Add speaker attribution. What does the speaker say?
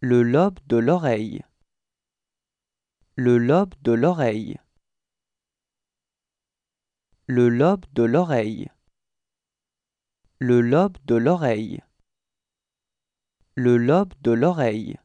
Speaker 1: le lobe de l'oreille le lobe de l'oreille le lobe de l'oreille le lobe de l'oreille
Speaker 2: le lobe de l'oreille